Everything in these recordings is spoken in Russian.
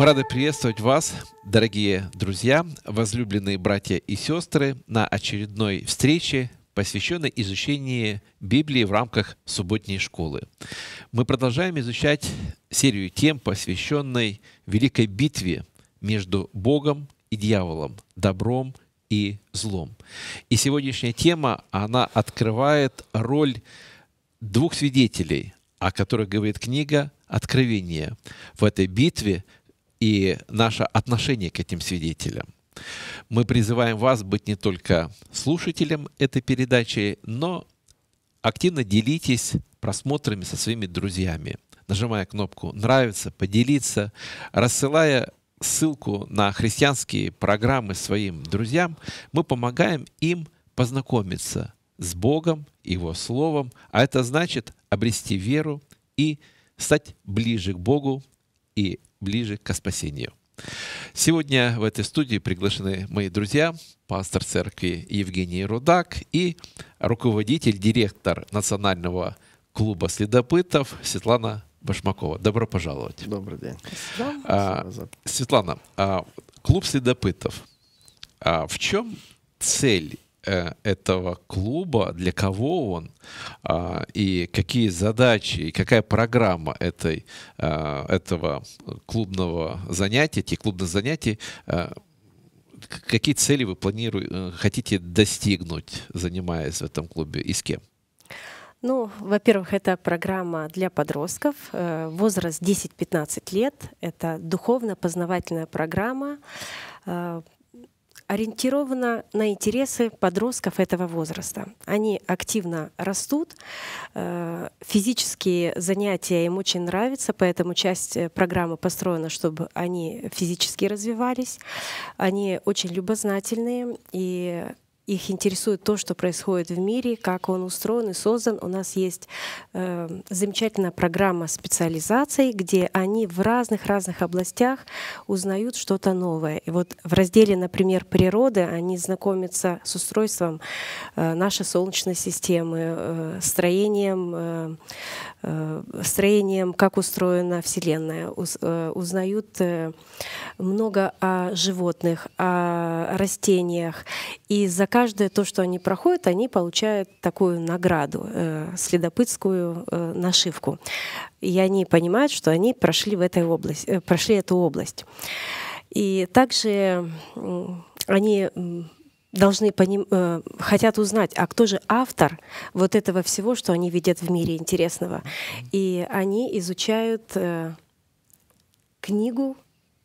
Мы рады приветствовать вас, дорогие друзья, возлюбленные братья и сестры, на очередной встрече, посвященной изучению Библии в рамках субботней школы. Мы продолжаем изучать серию тем, посвященной великой битве между Богом и дьяволом, добром и злом. И сегодняшняя тема, она открывает роль двух свидетелей, о которых говорит книга «Откровение». В этой битве – и наше отношение к этим свидетелям. Мы призываем вас быть не только слушателем этой передачи, но активно делитесь просмотрами со своими друзьями, нажимая кнопку «Нравится», «Поделиться», рассылая ссылку на христианские программы своим друзьям, мы помогаем им познакомиться с Богом, Его Словом, а это значит обрести веру и стать ближе к Богу и ближе к спасению. Сегодня в этой студии приглашены мои друзья, пастор церкви Евгений Рудак и руководитель, директор Национального клуба следопытов Светлана Башмакова. Добро пожаловать. Добрый день. А, Светлана, а, клуб следопытов. А в чем цель Э, этого клуба, для кого он, а, и какие задачи, и какая программа этой, э, этого клубного занятия, этих клубных занятий, э, какие цели вы планируете, хотите достигнуть, занимаясь в этом клубе, и с кем? Ну, во-первых, это программа для подростков. Возраст 10-15 лет. Это духовно-познавательная программа ориентирована на интересы подростков этого возраста. Они активно растут, э, физические занятия им очень нравятся, поэтому часть э, программы построена, чтобы они физически развивались. Они очень любознательные, и их интересует то, что происходит в мире, как он устроен и создан. У нас есть э, замечательная программа специализаций, где они в разных-разных областях узнают что-то новое. И вот в разделе, например, природы они знакомятся с устройством э, нашей Солнечной системы, э, строением, э, э, строением, как устроена Вселенная, уз, э, узнают э, много о животных, о растениях. И за каждым каждое то, что они проходят, они получают такую награду, э, следопытскую э, нашивку. И они понимают, что они прошли, в этой область, э, прошли эту область. И также э, они должны поним... э, хотят узнать, а кто же автор вот этого всего, что они видят в мире интересного. И они изучают э, книгу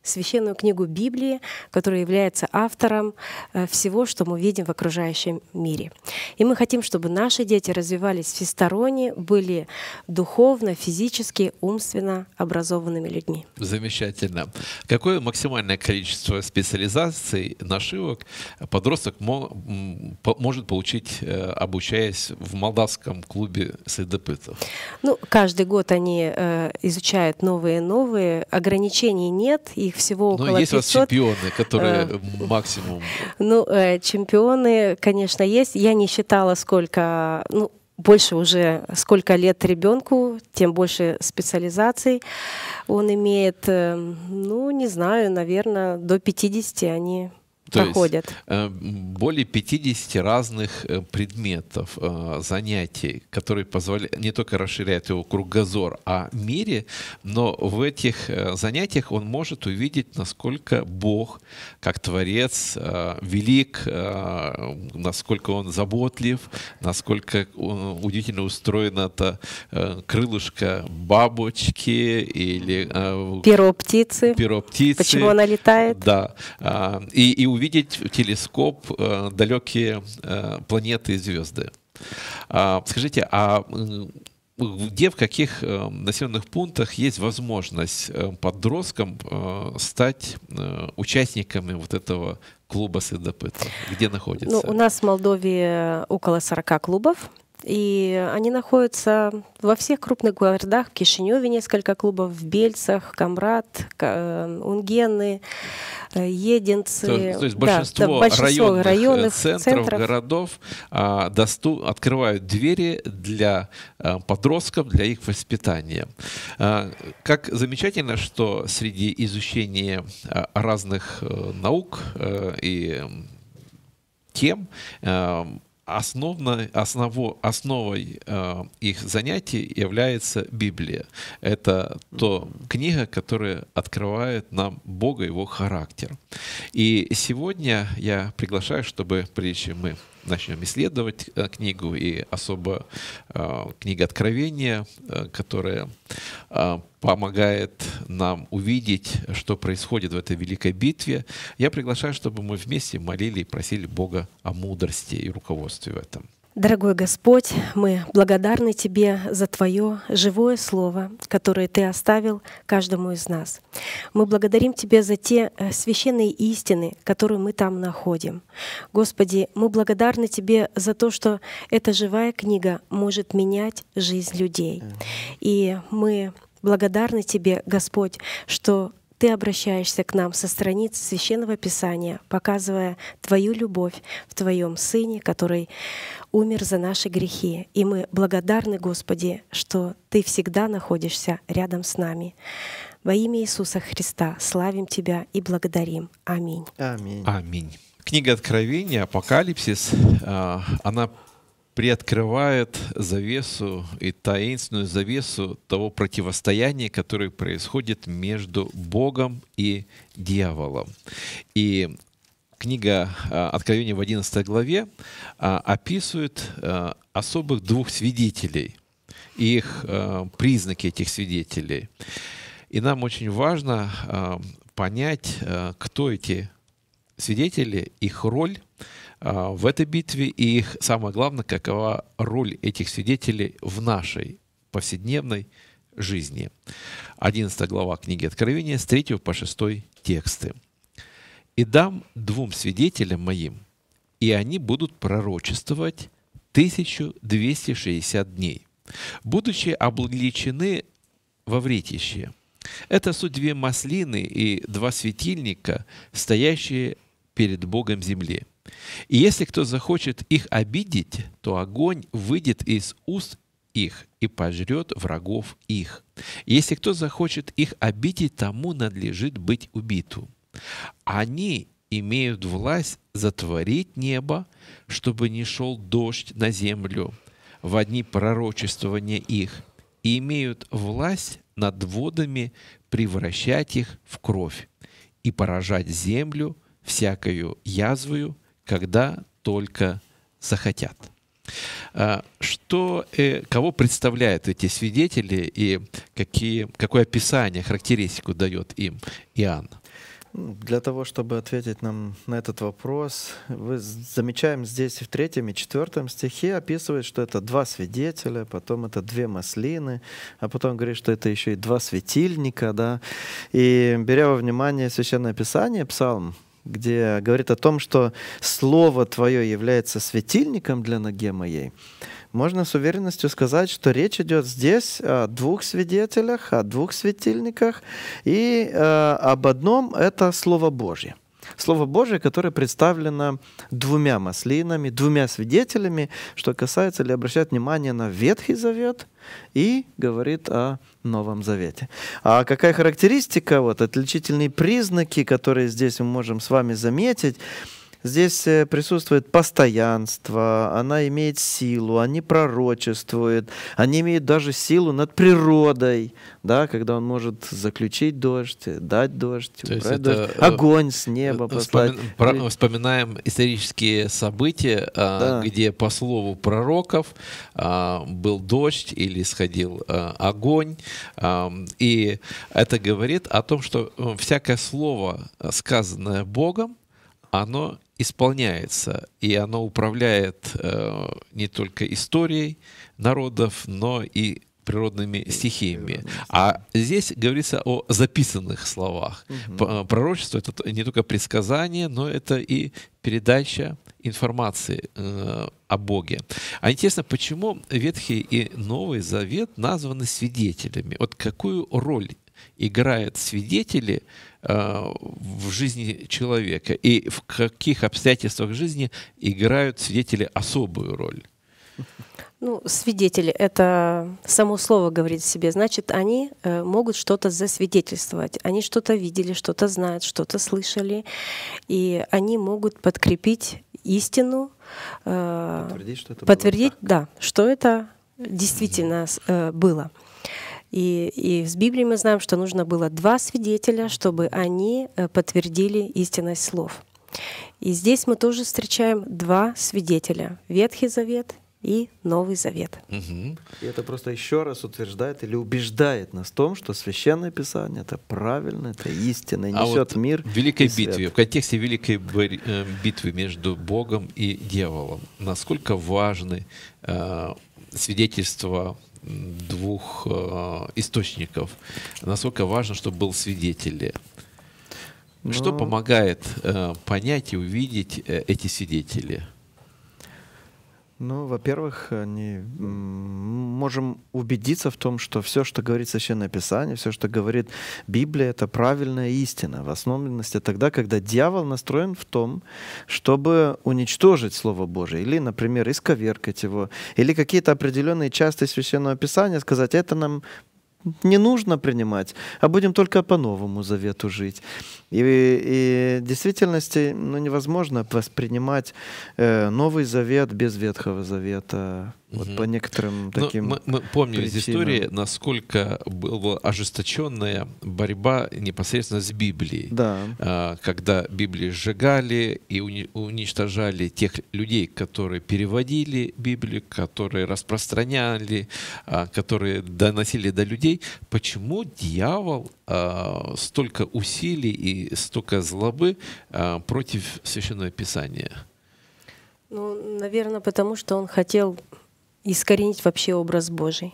священную книгу Библии, которая является автором э, всего, что мы видим в окружающем мире. И мы хотим, чтобы наши дети развивались всесторонне, были духовно, физически, умственно образованными людьми. Замечательно. Какое максимальное количество специализаций, нашивок подросток может получить, э, обучаясь в молдавском клубе следопытов? Ну, каждый год они э, изучают новые и новые. Ограничений нет, их их всего около Но есть 500. у вас чемпионы, которые э, максимум. Ну, э, чемпионы, конечно, есть. Я не считала, сколько... Ну, больше уже сколько лет ребенку, тем больше специализаций он имеет. Эм, ну, не знаю, наверное, до 50 они то проходят. Есть, э, более 50 разных э, предметов, э, занятий, которые позволяют не только расширять его кругозор о а мире, но в этих занятиях он может увидеть, насколько Бог, как Творец, велик, насколько он заботлив, насколько удивительно устроена эта крылышко бабочки или... Перо птицы. Перо птицы. Почему она летает. Да. И, и увидеть в телескоп э, далекие э, планеты и звезды. А, скажите, а где, в каких э, населенных пунктах есть возможность э, подросткам стать участниками вот этого клуба следопытов? Где находится? Ну, у нас в Молдове около 40 клубов. И они находятся во всех крупных городах, в Кишиневе несколько клубов, в Бельцах, Камрад, э, Унгены, э, Единцы. То, то есть большинство, да, большинство районных, э, районных центров, центров, городов а, досту, открывают двери для подростков, для их воспитания. А, как замечательно, что среди изучения разных наук и тем основной, осново, основой э, их занятий является Библия. Это то книга, которая открывает нам Бога, его характер. И сегодня я приглашаю, чтобы, прежде чем мы начнем исследовать э, книгу и особо э, книга Откровения, э, которая помогает нам увидеть, что происходит в этой великой битве. Я приглашаю, чтобы мы вместе молили и просили Бога о мудрости и руководстве в этом. Дорогой Господь, мы благодарны Тебе за Твое живое Слово, которое Ты оставил каждому из нас. Мы благодарим Тебя за те э, священные истины, которые мы там находим. Господи, мы благодарны Тебе за то, что эта живая книга может менять жизнь людей. И мы благодарны Тебе, Господь, что ты обращаешься к нам со страниц Священного Писания, показывая Твою любовь в Твоем Сыне, который умер за наши грехи. И мы благодарны, Господи, что Ты всегда находишься рядом с нами. Во имя Иисуса Христа славим Тебя и благодарим. Аминь. Аминь. Аминь. Книга Откровения, Апокалипсис, а, она приоткрывает завесу и таинственную завесу того противостояния, которое происходит между Богом и дьяволом. И книга а, Откровения в 11 главе а, описывает а, особых двух свидетелей их признаки этих свидетелей. И нам очень важно понять, кто эти свидетели, их роль – а, в этой битве, и их, самое главное, какова роль этих свидетелей в нашей повседневной жизни. 11 глава книги Откровения с 3 по 6 тексты. «И дам двум свидетелям моим, и они будут пророчествовать 1260 дней, будучи обличены во вретище. Это суть две маслины и два светильника, стоящие перед Богом земли. И если кто захочет их обидеть, то огонь выйдет из уст их и пожрет врагов их. Если кто захочет их обидеть, тому надлежит быть убиту. Они имеют власть затворить небо, чтобы не шел дождь на землю в одни пророчествования их, и имеют власть над водами превращать их в кровь и поражать землю всякою язвою когда только захотят. А, что, э, кого представляют эти свидетели и какие, какое описание, характеристику дает им Иоанн? Ну, для того, чтобы ответить нам на этот вопрос, мы замечаем здесь в третьем и четвертом стихе описывает, что это два свидетеля, потом это две маслины, а потом говорит, что это еще и два светильника. Да? И беря во внимание Священное Писание, Псалм где говорит о том, что Слово Твое является светильником для ноги моей, можно с уверенностью сказать, что речь идет здесь о двух свидетелях, о двух светильниках, и э, об одном это Слово Божье. Слово Божие, которое представлено двумя маслинами, двумя свидетелями, что касается или обращает внимание на Ветхий Завет и говорит о Новом Завете. А какая характеристика, вот отличительные признаки, которые здесь мы можем с вами заметить, Здесь э, присутствует постоянство, она имеет силу, они пророчествуют, они имеют даже силу над природой, да, когда он может заключить дождь, дать дождь, То убрать дождь, э, огонь с неба э, послать. Вспоми... Про... Вспоминаем исторические события, а, да. где по слову пророков а, был дождь или сходил а, огонь, и это говорит о том, что всякое слово, сказанное Богом, оно исполняется, и оно управляет э, не только историей народов, но и природными стихиями. А здесь говорится о записанных словах. Угу. Пророчество это не только предсказание, но это и передача информации э, о Боге. А интересно, почему Ветхий и Новый Завет названы свидетелями? Вот какую роль играют свидетели в жизни человека и в каких обстоятельствах жизни играют свидетели особую роль? Ну, свидетели — это само слово говорит о себе. Значит, они э, могут что-то засвидетельствовать. Они что-то видели, что-то знают, что-то слышали. И они могут подкрепить истину. Э, подтвердить, что это подтвердить, было так. да, что это действительно э, было. И, и из Библии мы знаем, что нужно было два свидетеля, чтобы они э, подтвердили истинность слов. И здесь мы тоже встречаем два свидетеля — Ветхий Завет и Новый Завет. Угу. И это просто еще раз утверждает или убеждает нас в том, что Священное Писание это правильно, это истина, несет а вот мир. В Великой битве, в контексте Великой э, битвы между Богом и дьяволом, насколько важны э, свидетельства двух э, источников. Насколько важно, чтобы был свидетель. Что ну. помогает э, понять и увидеть э, эти свидетели? Ну, во-первых, не можем убедиться в том, что все, что говорит Священное Писание, все, что говорит Библия, это правильная истина. В основности тогда, когда дьявол настроен в том, чтобы уничтожить Слово Божие, или, например, исковеркать его, или какие-то определенные части Священного Писания сказать, это нам не нужно принимать, а будем только по Новому Завету жить. И, и в действительности ну, невозможно воспринимать э, Новый Завет без Ветхого Завета. Вот угу. по некоторым ну, таким. мы, мы помним причинам. из истории, насколько была ожесточенная борьба непосредственно с Библией. Да. А, когда Библии сжигали и уничтожали тех людей, которые переводили Библию, которые распространяли, а, которые доносили до людей. Почему дьявол а, столько усилий и столько злобы против священного писания? Ну, наверное, потому что он хотел искоренить вообще образ Божий,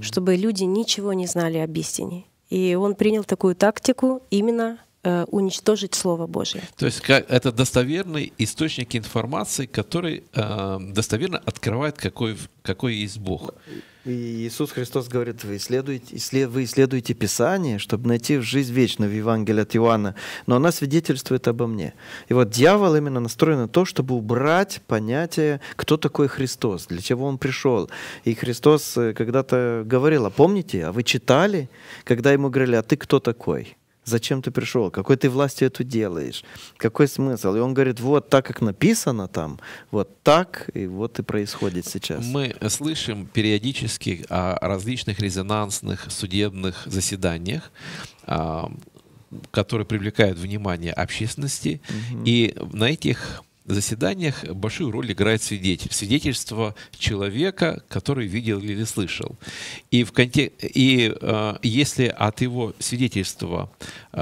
чтобы люди ничего не знали об истине. И он принял такую тактику именно Э, уничтожить Слово Божье. То есть как, это достоверный источник информации, который э, достоверно открывает, какой, какой есть Бог. И Иисус Христос говорит, вы исследуете, исслед, вы исследуете Писание, чтобы найти жизнь вечную в Евангелии от Иоанна, но она свидетельствует обо мне. И вот дьявол именно настроен на то, чтобы убрать понятие, кто такой Христос, для чего он пришел. И Христос э, когда-то говорил, а помните, а вы читали, когда ему говорили, а ты кто такой? Зачем ты пришел? Какой ты властью это делаешь? Какой смысл? И он говорит, вот так, как написано там, вот так, и вот и происходит сейчас. Мы слышим периодически о различных резонансных судебных заседаниях, а, которые привлекают внимание общественности. Угу. И на этих заседаниях большую роль играет свидетель. Свидетельство человека, который видел или слышал. И, в конте... и э, если от его свидетельства, э,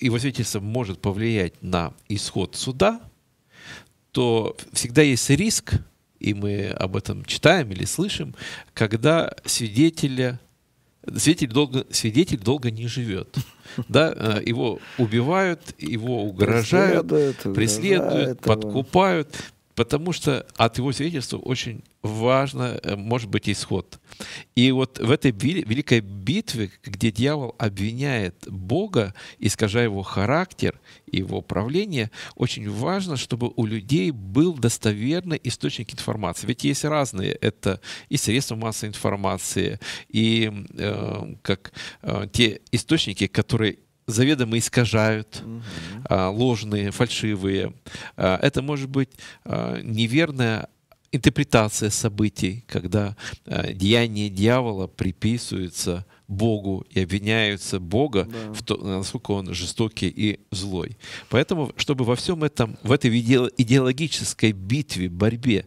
его свидетельство может повлиять на исход суда, то всегда есть риск, и мы об этом читаем или слышим, когда свидетеля свидетель долго, свидетель долго не живет. Да, э, его убивают, его угрожают, преследуют, преследуют подкупают потому что от его свидетельства очень важно э, может быть исход. И вот в этой великой битве, где дьявол обвиняет Бога, искажая его характер, его правление, очень важно, чтобы у людей был достоверный источник информации. Ведь есть разные. Это и средства массовой информации, и э, как э, те источники, которые заведомо искажают, а, ложные, фальшивые. А, это может быть а, неверная интерпретация событий, когда э, деяния дьявола приписывается Богу и обвиняются Бога, да. в то, насколько он жестокий и злой. Поэтому, чтобы во всем этом, в этой идеологической битве, борьбе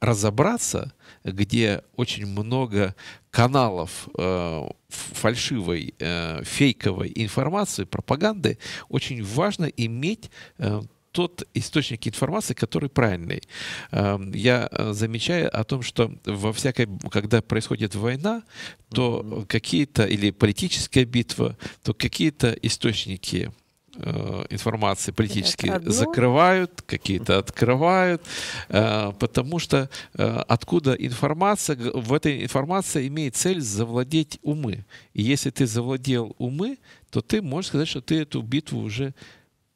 разобраться, где очень много каналов э, фальшивой, э, фейковой информации, пропаганды, очень важно иметь э, тот источник информации, который правильный. Эм, я замечаю о том, что во всякой, когда происходит война, то mm-hmm. какие-то или политическая битва, то какие-то источники Э, информации политически закрывают, какие-то открывают, э, потому что э, откуда информация, в этой информации имеет цель завладеть умы. И если ты завладел умы, то ты можешь сказать, что ты эту битву уже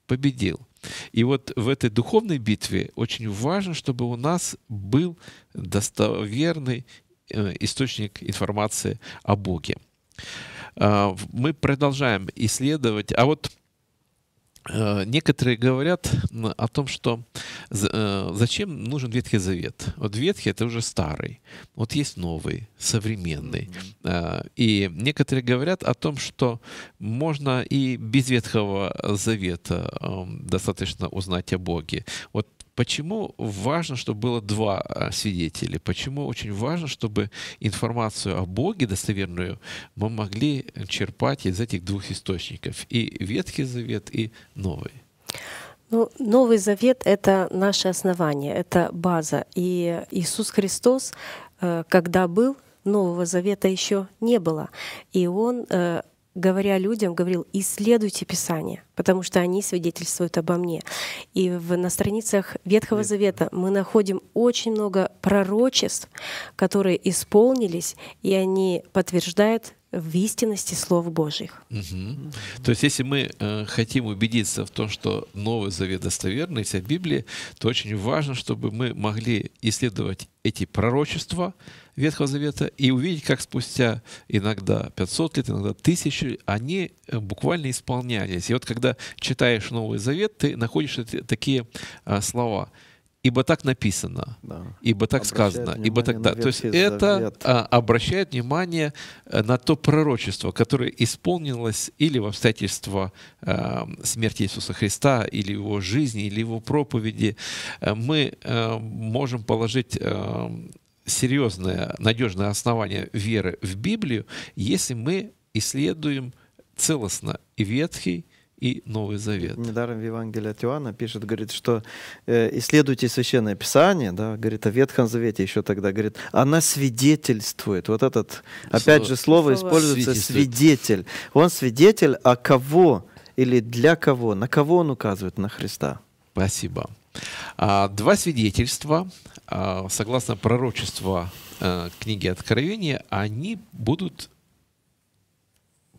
победил. И вот в этой духовной битве очень важно, чтобы у нас был достоверный источник информации о Боге. Мы продолжаем исследовать. А вот Э, некоторые говорят о том, что э, зачем нужен Ветхий Завет. Вот Ветхий это уже старый, вот есть новый, современный. Э, и некоторые говорят о том, что можно и без Ветхого Завета достаточно узнать о Боге. Вот Почему важно, чтобы было два а, свидетеля? Почему очень важно, чтобы информацию о Боге достоверную мы могли черпать из этих двух источников? И Ветхий Завет, и Новый. Ну, Новый Завет — это наше основание, это база. И Иисус Христос, э, когда был, Нового Завета еще не было. И Он э, говоря людям, говорил, исследуйте Писание, потому что они свидетельствуют обо мне. И в, на страницах Ветхого Нет. Завета мы находим очень много пророчеств, которые исполнились, и они подтверждают в истинности Слов Божьих. Угу. То есть, если мы э, хотим убедиться в том, что Новый Завет достоверный, вся Библия, то очень важно, чтобы мы могли исследовать эти пророчества Ветхого Завета и увидеть, как спустя иногда 500 лет, иногда тысячи, они э, буквально исполнялись. И вот когда читаешь Новый Завет, ты находишь такие э, слова – ибо так написано, да. ибо так обращает сказано, ибо так да. То есть это а, обращает внимание э, на то пророчество, которое исполнилось или в обстоятельства а, э, смерти Иисуса Христа, или его жизни, или его проповеди. Э, мы а, можем положить а, серьезное, надежное основание веры в Библию, если мы исследуем целостно и Ветхий, и Новый Завет. Недаром в Евангелии от Иоанна пишет, говорит, что э, исследуйте Священное Писание, да, говорит, о «А Ветхом Завете еще тогда, говорит, она свидетельствует. Вот этот, слово, опять же, слово, слово используется свидетель. Он свидетель, а кого или для кого, на кого он указывает, на Христа. Спасибо. А, два свидетельства, а, согласно пророчеству а, книги Откровения, они будут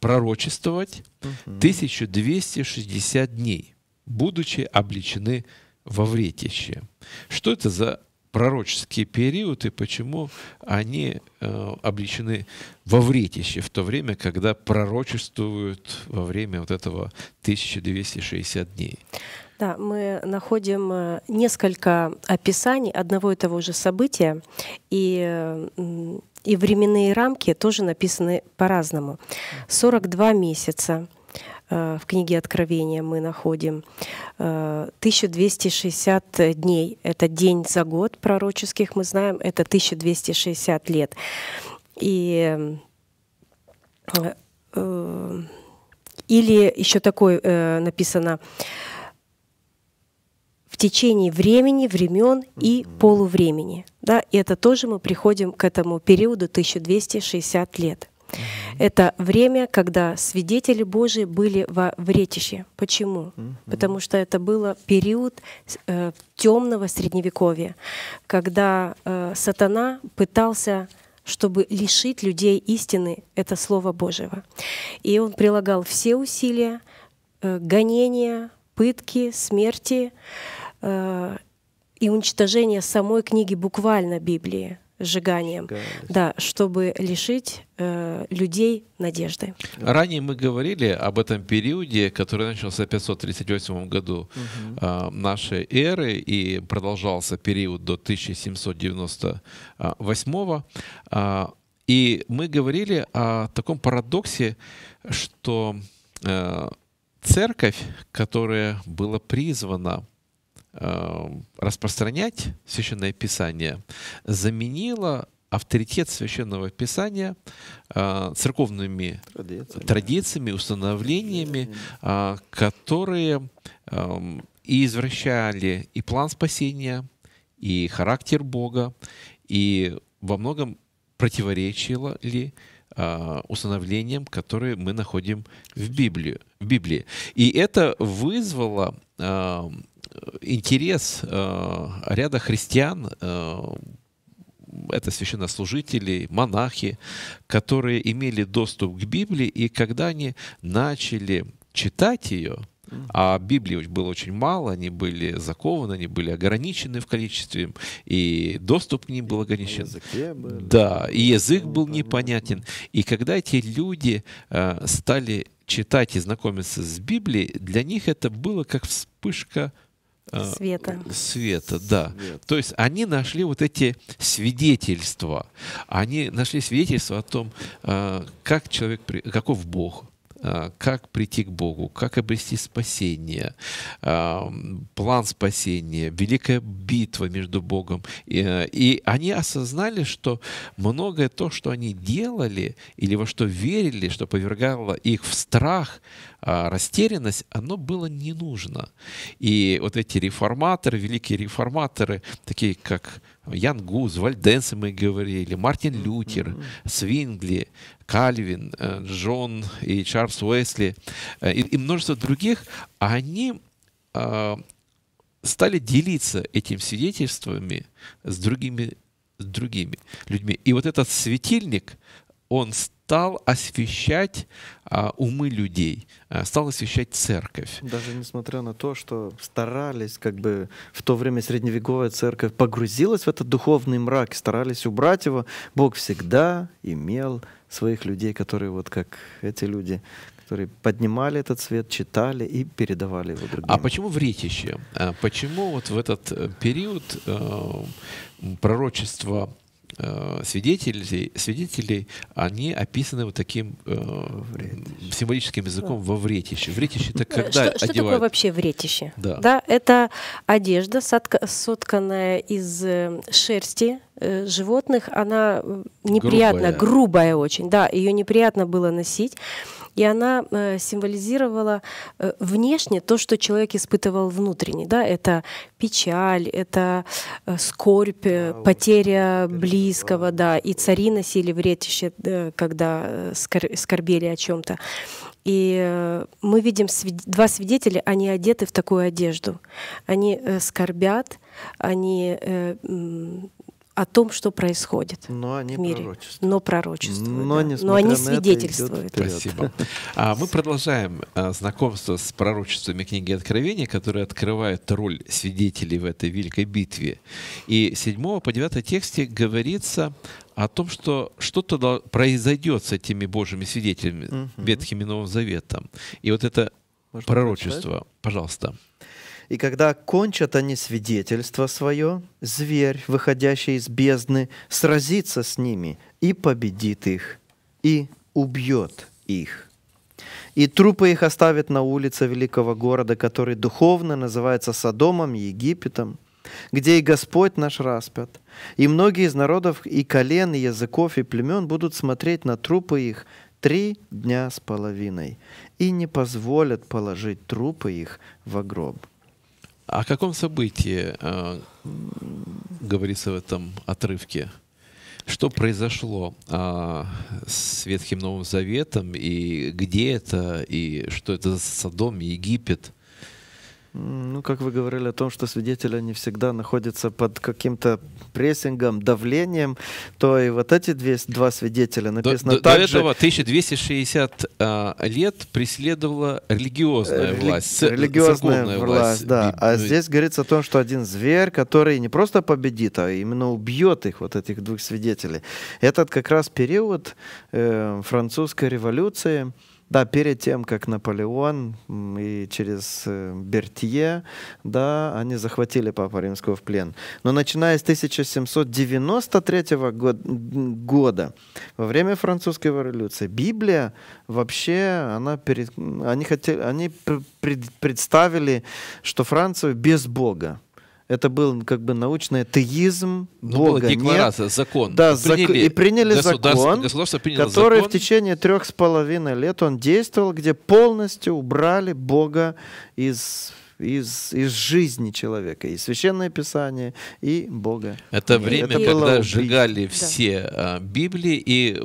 пророчествовать 1260 дней, будучи обличены во вретище. Что это за пророческий период и почему они э, обличены во вретище, в то время, когда пророчествуют во время вот этого 1260 дней. Да, мы находим э, несколько описаний одного и того же события, и э, и временные рамки тоже написаны по-разному. 42 месяца э, в книге Откровения мы находим. 1260 э, дней — это день за год пророческих, мы знаем, это 1260 лет. И э, или еще такое написано в течение времени, времен и полувремени. Да, и это тоже мы приходим к этому периоду 1260 лет. Это время, когда свидетели Божии были во вретище. Почему? Потому что это был период э, темного средневековья, когда э, сатана пытался чтобы лишить людей истины — это Слово Божьего. И он прилагал все усилия, э, гонения, пытки, смерти, э, и уничтожение самой книги буквально Библии сжиганием, да, чтобы лишить э, людей надежды. Ранее мы говорили об этом периоде, который начался в 538 году угу. э, нашей эры и продолжался период до 1798. Э, а, и мы говорили о таком парадоксе, что э, церковь, которая была призвана Эм, распространять священное писание, заменила авторитет священного писания э, церковными традициями, традициями установлениями, а, которые эм, и извращали и план спасения, и характер Бога, и во многом противоречило ли э, установлениям, которые мы находим в Библии. В Библии. И это вызвало эм, интерес э, ряда христиан, э, это священнослужители, монахи, которые имели доступ к Библии, и когда они начали читать ее, а Библии было очень мало, они были закованы, они были ограничены в количестве, и доступ к ним был ограничен. Были. Да, и язык был непонятен. И когда эти люди э, стали читать и знакомиться с Библией, для них это было как вспышка Э, света. Э, света, да. Свет. То есть они нашли вот эти свидетельства. Они нашли свидетельства о том, э, как человек, каков Бог, Э, как прийти к Богу, как обрести спасение, э, план спасения, великая битва между Богом. Э, и они осознали, что многое то, что они делали или во что верили, что повергало их в страх, растерянность, оно было не нужно. И вот эти реформаторы, великие реформаторы, такие как Ян Гус, Вальденсы мы говорили, Мартин Лютер, mm-hmm. Свингли, Кальвин, э, Джон и Чарльз Уэсли э, и, и множество других, они а, стали делиться этим свидетельствами с другими, с другими людьми. И вот этот светильник, он стал освещать а, умы людей, а, стал освещать церковь. Даже несмотря на то, что старались, как бы в то время средневековая церковь погрузилась в этот духовный мрак, старались убрать его, Бог всегда имел своих людей, которые вот как эти люди, которые поднимали этот свет, читали и передавали его другим. А почему в Ретище? А почему вот в этот э, период э, пророчество Э, свидетелей, свидетелей, они описаны вот таким э, символическим языком во вретище. Вретище это э, когда что, одевают... что такое вообще вретище? Да. да, это одежда, сотканная из э, шерсти Э, животных, она э, неприятно грубая, грубая очень, да, ее неприятно было носить. И она э, символизировала э, внешне то, что человек испытывал внутренне. Да? Это печаль, это э, скорбь, э, потеря близкого, да, и цари носили вретище, э, когда э, скор скорбели о чем-то. И мы видим два свидетеля, они одеты в такую одежду. Они скорбят, они о том, что происходит но они в мире. Пророчествуют. Но пророчествуют. Но, да. но они свидетельствуют. Спасибо. А мы продолжаем а, знакомство с пророчествами книги Откровения, которые открывают роль свидетелей в этой великой битве. И 7 по 9 тексте говорится о том, что что-то произойдет с этими Божьими свидетелями угу. Ветхим и Новым Заветом. И вот это Можно пророчество, прочитать? пожалуйста. И когда кончат они свидетельство свое, зверь, выходящий из бездны, сразится с ними и победит их, и убьет их. И трупы их оставят на улице великого города, который духовно называется Содомом, Египетом, где и Господь наш распят. И многие из народов и колен, и языков, и племен будут смотреть на трупы их три дня с половиной и не позволят положить трупы их в гроб. О каком событии э, говорится в этом отрывке? Что произошло э, с Ветхим Новым Заветом, и где это, и что это за Содом, Египет? Ну, как вы говорили о том, что свидетели не всегда находятся под каким-то прессингом, давлением, то и вот эти две, два свидетеля написано до, также... До этого 1260 э, а, лет преследовала религиозная э, Рели... власть. Религиозная власть, власть, да. Би... А ну здесь говорится о том, что один зверь, который не просто победит, а именно убьет их, вот этих двух свидетелей. Этот как раз период э, французской революции, да, перед тем, как Наполеон и через э, Бертье, да, они захватили Папу Римского в плен. Но начиная с 1793 года, во время французской революции, Библия вообще, она перед, они, хотели, они пред, представили, что Францию без Бога. Это был как бы научный атеизм ну, Бога. Декларация, нет. закон. Да, и приняли, и приняли закон, государство приняло который закон. в течение трех с половиной лет он действовал, где полностью убрали Бога из из, из жизни человека, и священное писание, и Бога. Это время, это когда сжигали все а, Библии, и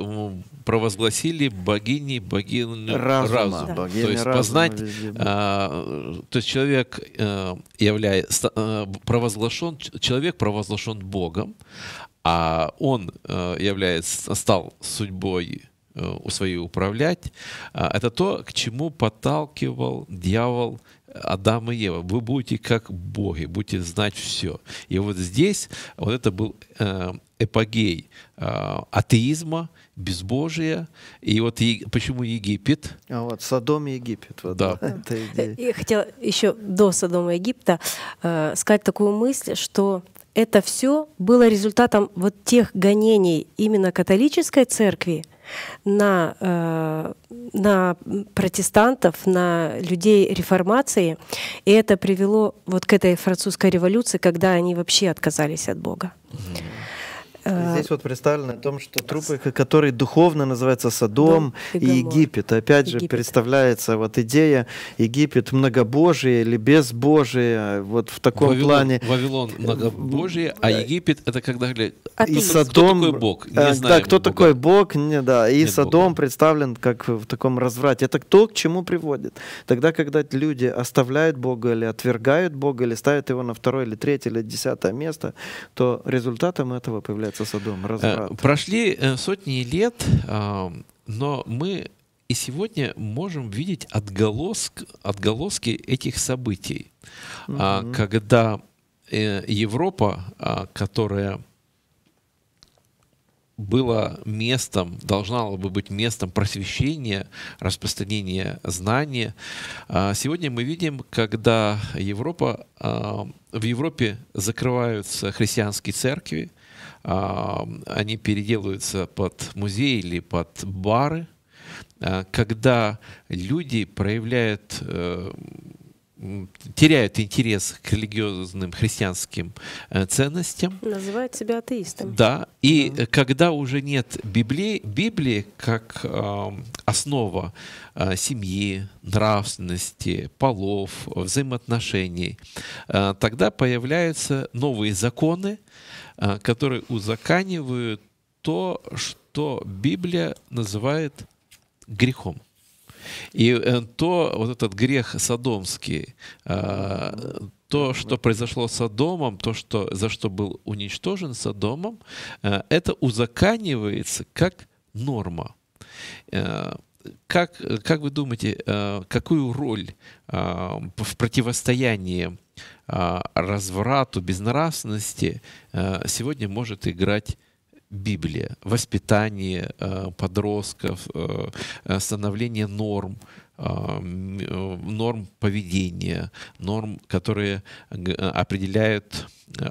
провозгласили богини, богиню разума. разума. Да. Богиня то есть разума познать, а, то есть человек а, являя, э, провозглашен, человек провозглашен Богом, а он а, э, является, стал судьбой у своей управлять. А, это то, к чему подталкивал дьявол Адам и Ева. Вы будете как боги, будете знать все. И вот здесь вот это был эпогей э, атеизма, безбожия. И вот е... почему Египет? А вот Содом и Египет. Вот, да. Это Я хотела еще до Содома и Египта э, сказать такую мысль, что это все было результатом вот тех гонений именно католической церкви на, э, на протестантов, на людей реформации. И это привело вот к этой французской революции, когда они вообще отказались от Бога. mm Э, Здесь вот представлено о том, что трупы, которые духовно называются Содом Дом и, и Египет. Опять Египет. же, представляется вот идея Египет многобожие или безбожие, вот в таком Вавилон, плане. Вавилон э, многобожие, э, а Египет это когда... А и Содом... Кто такой Бог? Не да, кто Бога. такой Бог, не, да, и Нет Содом Бога. представлен как в таком разврате. Это то, к чему приводит. Тогда, когда люди оставляют Бога или отвергают Бога, или ставят его на второе или третье или десятое место, то результатом этого появляется называется Содом, э, разврат. Прошли э, сотни лет, э, но мы и сегодня можем видеть отголоск, отголоски этих событий, mm когда Европа, а, которая было местом, должна бы быть местом просвещения, распространения знания. А, сегодня мы видим, когда Европа, в Европе закрываются христианские церкви, а, они переделываются под музей или под бары, а, когда люди проявляют э, теряют интерес к религиозным христианским э, ценностям. Называют себя атеистом. Да, и mm. когда уже нет Библии, Библии как э, основа э, семьи, нравственности, полов, взаимоотношений, э, тогда появляются новые законы, а, которые узаканивают то, что Библия называет грехом. И э, то, вот этот грех садомский, а, то, что произошло с Содомом, то, что, за что был уничтожен садомом, э, это узаканивается как норма. Э, как, как вы думаете, какую роль в противостоянии а, разврату, безнравственности а, сегодня может играть Библия, воспитание а, подростков, становление норм, э, норм поведения, норм, которые определяют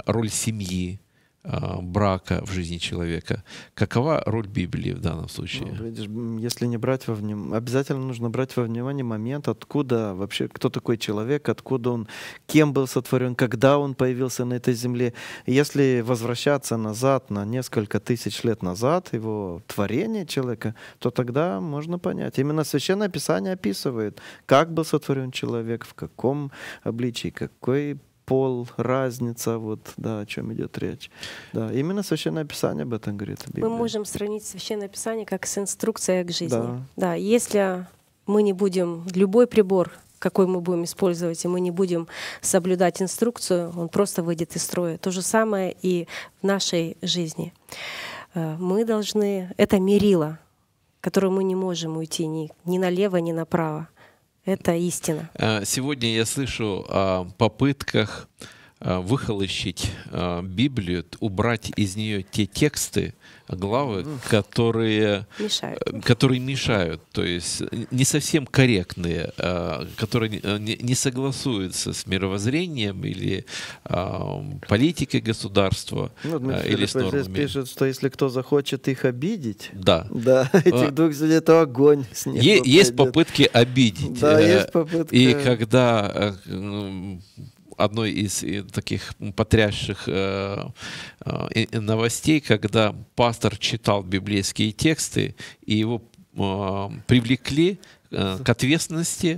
роль семьи, а, брака в жизни человека. Какова роль Библии в данном случае? Ну, видишь, если не брать во внимание, обязательно нужно брать во внимание момент, откуда вообще, кто такой человек, откуда он, кем был сотворен, когда он появился на этой земле. Если возвращаться назад на несколько тысяч лет назад, его творение человека, то тогда можно понять. Именно Священное Писание описывает, как был сотворен человек, в каком обличии, какой пол, разница, вот, да, о чем идет речь. Да, именно Священное Писание об этом говорит. Библия. Мы можем сравнить Священное Писание как с инструкцией к жизни. Да. да, если мы не будем любой прибор какой мы будем использовать, и мы не будем соблюдать инструкцию, он просто выйдет из строя. То же самое и в нашей жизни. Э, мы должны... Это мерило, которое мы не можем уйти ни, ни налево, ни направо. Это истина. Э, сегодня я слышу о попытках Э, выхолощить э, Библию, убрать из нее те тексты, главы, которые э, мешают. которые мешают, то есть не совсем корректные, которые не согласуются с мировоззрением или политикой государства ну, Дмитрий или с нормами. пишут, что если кто захочет их обидеть, да, да, этих двух это огонь с них Е- есть попытки обидеть. Да, есть попытки, И когда ну, одной из э, таких потрясших э, э, новостей, когда пастор читал библейские тексты, и его привлекли к ответственности,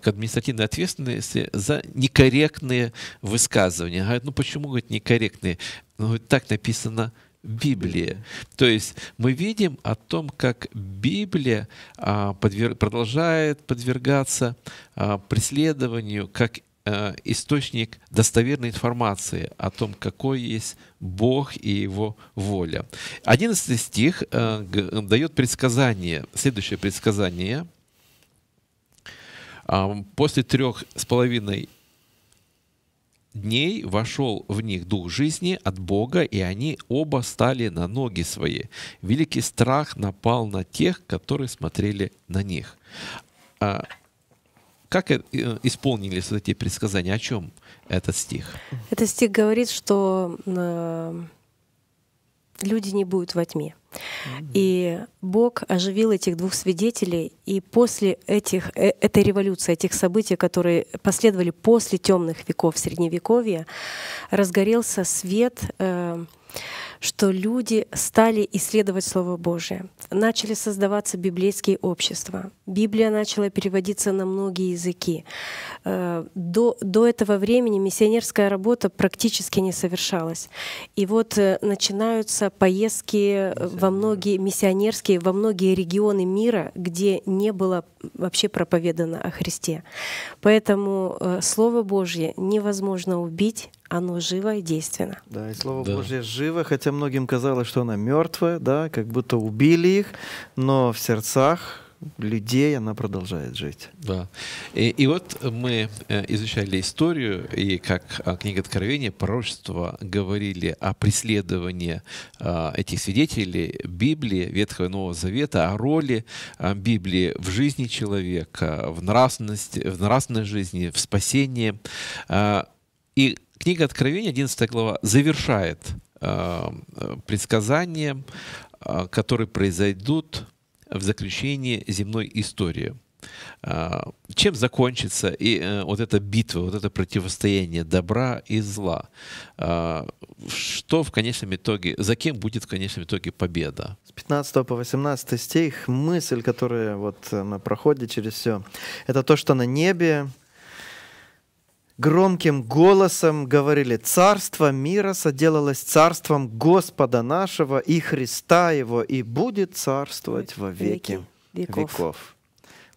к административной ответственности за некорректные высказывания. Говорят, ну почему, говорит, некорректные? Ну, говорит, так написано Библии. То есть мы видим о том, как Библия а, подвер... продолжает подвергаться а, преследованию, как Э, источник достоверной информации о том, какой есть Бог и Его воля. Одиннадцатый стих э, дает предсказание, следующее предсказание. А, После трех с половиной дней вошел в них дух жизни от Бога, и они оба стали на ноги свои. Великий страх напал на тех, которые смотрели на них а, как э, исполнились эти предсказания? О чем этот стих? Этот стих говорит, что э, люди не будут во тьме. И Бог оживил этих двух свидетелей, и после этих, э, этой революции, этих событий, которые последовали после темных веков Средневековья, разгорелся свет. Э, что люди стали исследовать Слово Божие, начали создаваться библейские общества. Библия начала переводиться на многие языки. Э, до, до этого времени миссионерская работа практически не совершалась. И вот э, начинаются поездки э, во многие миссионерские, во многие регионы мира, где не было вообще проповедано о Христе. Поэтому Слово Божье невозможно убить, оно живо и действенно. Да, и Слово да. Божье живо, хотя многим казалось, что оно мертвое, да, как будто убили их, но в сердцах людей она продолжает жить. Да. И, и вот мы э, изучали историю, и как э, книга Откровения, пророчество говорили о преследовании э, этих свидетелей Библии, Ветхого и Нового Завета, о роли э, Библии в жизни человека, в нравственности, в нравственной жизни, в спасении. Э, и Книга Откровения, 11 глава, завершает э, э, предсказания, э, которые произойдут в заключении земной истории. Э, чем закончится и э, вот эта битва, вот это противостояние добра и зла? Э, что в конечном итоге, за кем будет в конечном итоге победа? С 15 по 18 стих мысль, которая вот э, проходит через все, это то, что на небе громким голосом говорили, «Царство мира соделалось царством Господа нашего и Христа его, и будет царствовать во веки веков». веков.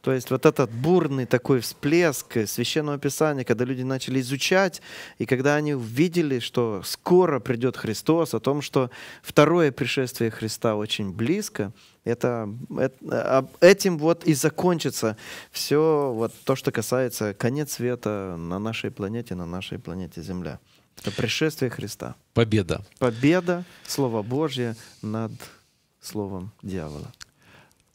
То есть вот этот бурный такой всплеск священного писания, когда люди начали изучать, и когда они увидели, что скоро придет Христос, о том, что второе пришествие Христа очень близко, это, это, а, этим вот и закончится все вот то, что касается конец света на нашей планете, на нашей планете Земля. Это пришествие Христа. Победа. Победа, Слово Божье над словом дьявола.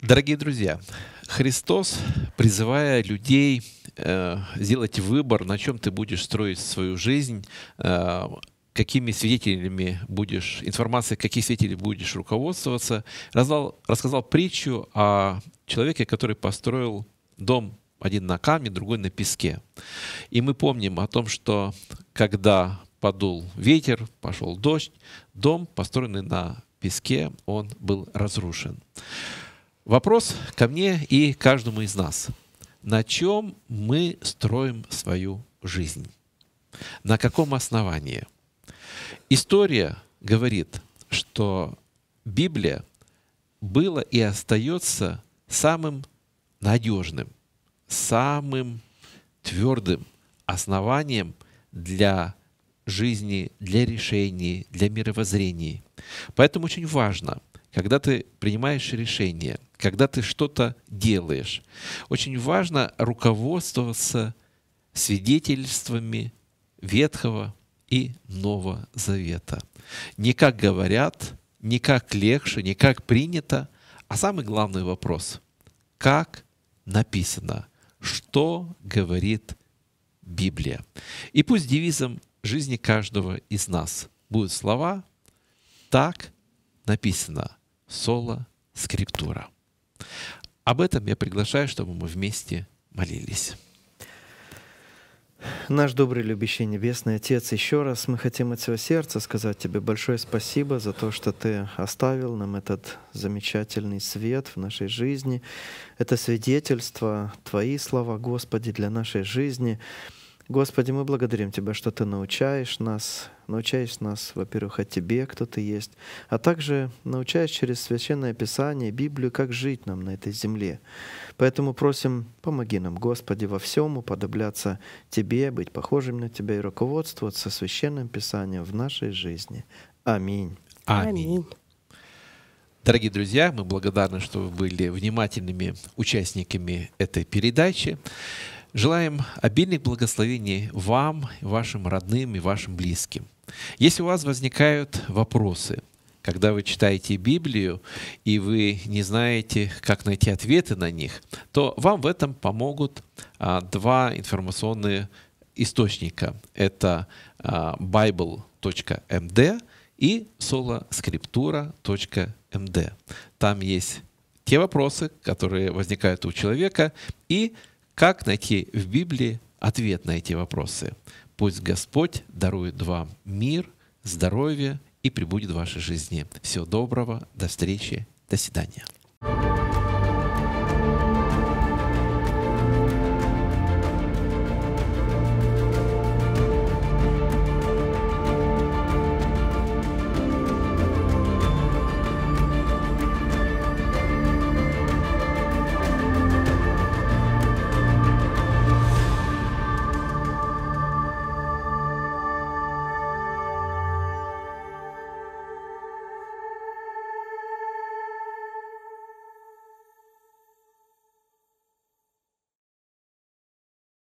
Дорогие друзья, Христос, призывая людей э, сделать выбор, на чем ты будешь строить свою жизнь, э, какими свидетелями будешь, информацией, каких свидетелей будешь руководствоваться, раздал, рассказал притчу о человеке, который построил дом один на камне, другой на песке. И мы помним о том, что когда подул ветер, пошел дождь, дом, построенный на песке, он был разрушен. Вопрос ко мне и каждому из нас. На чем мы строим свою жизнь? На каком основании? История говорит, что Библия была и остается самым надежным, самым твердым основанием для жизни, для решений, для мировоззрений. Поэтому очень важно, когда ты принимаешь решение – когда ты что-то делаешь. Очень важно руководствоваться свидетельствами Ветхого и Нового Завета. Не как говорят, не как легче, не как принято, а самый главный вопрос – как написано, что говорит Библия. И пусть девизом жизни каждого из нас будут слова «так написано» – соло скриптура. Об этом я приглашаю, чтобы мы вместе молились. Наш добрый, любящий Небесный Отец, еще раз мы хотим от всего сердца сказать Тебе большое спасибо за то, что Ты оставил нам этот замечательный свет в нашей жизни. Это свидетельство, Твои слова, Господи, для нашей жизни — Господи, мы благодарим Тебя, что Ты научаешь нас, научаешь нас, во-первых, о Тебе, кто Ты есть, а также научаешь через Священное Писание, Библию, как жить нам на этой земле. Поэтому просим, помоги нам, Господи, во всем уподобляться Тебе, быть похожим на Тебя и руководствоваться Священным Писанием в нашей жизни. Аминь. Аминь. Дорогие друзья, мы благодарны, что вы были внимательными участниками этой передачи. Желаем обильных благословений вам, вашим родным и вашим близким. Если у вас возникают вопросы, когда вы читаете Библию и вы не знаете, как найти ответы на них, то вам в этом помогут а, два информационные источника. Это а, bible.md и soloscriptura.md. Там есть те вопросы, которые возникают у человека, и как найти в Библии ответ на эти вопросы? Пусть Господь дарует вам мир, здоровье и прибудет в вашей жизни. Всего доброго, до встречи, до свидания.